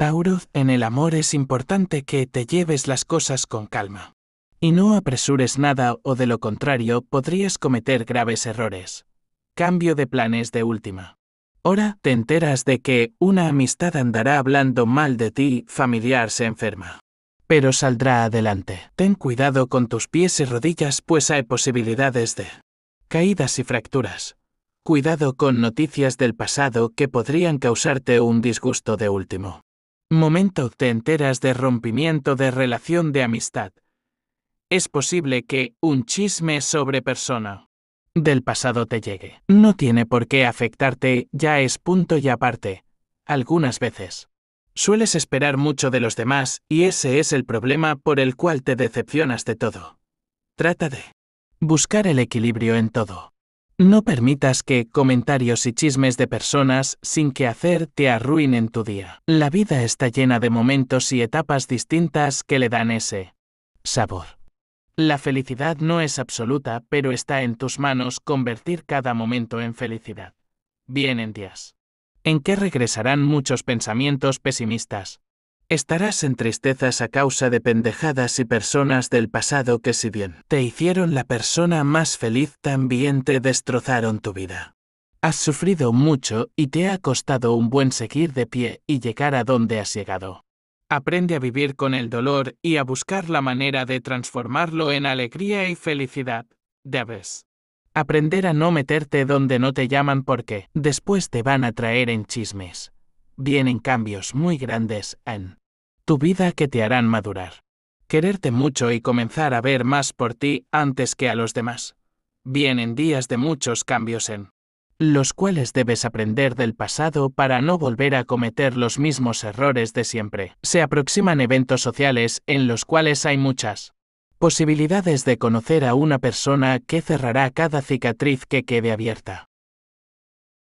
Tauro, en el amor es importante que te lleves las cosas con calma. Y no apresures nada o de lo contrario podrías cometer graves errores. Cambio de planes de última. Ahora te enteras de que una amistad andará hablando mal de ti, familiar se enferma. Pero saldrá adelante. Ten cuidado con tus pies y rodillas pues hay posibilidades de caídas y fracturas. Cuidado con noticias del pasado que podrían causarte un disgusto de último. Momento te enteras de rompimiento de relación de amistad. Es posible que un chisme sobre persona del pasado te llegue. No tiene por qué afectarte, ya es punto y aparte. Algunas veces. Sueles esperar mucho de los demás y ese es el problema por el cual te decepcionas de todo. Trata de buscar el equilibrio en todo. No permitas que comentarios y chismes de personas sin que hacer te arruinen tu día. La vida está llena de momentos y etapas distintas que le dan ese sabor. La felicidad no es absoluta, pero está en tus manos convertir cada momento en felicidad. Vienen días en que regresarán muchos pensamientos pesimistas, Estarás en tristezas a causa de pendejadas y personas del pasado que si bien te hicieron la persona más feliz también te destrozaron tu vida. Has sufrido mucho y te ha costado un buen seguir de pie y llegar a donde has llegado. Aprende a vivir con el dolor y a buscar la manera de transformarlo en alegría y felicidad. Debes aprender a no meterte donde no te llaman porque después te van a traer en chismes vienen cambios muy grandes en tu vida que te harán madurar. Quererte mucho y comenzar a ver más por ti antes que a los demás. Vienen días de muchos cambios en los cuales debes aprender del pasado para no volver a cometer los mismos errores de siempre. Se aproximan eventos sociales en los cuales hay muchas posibilidades de conocer a una persona que cerrará cada cicatriz que quede abierta.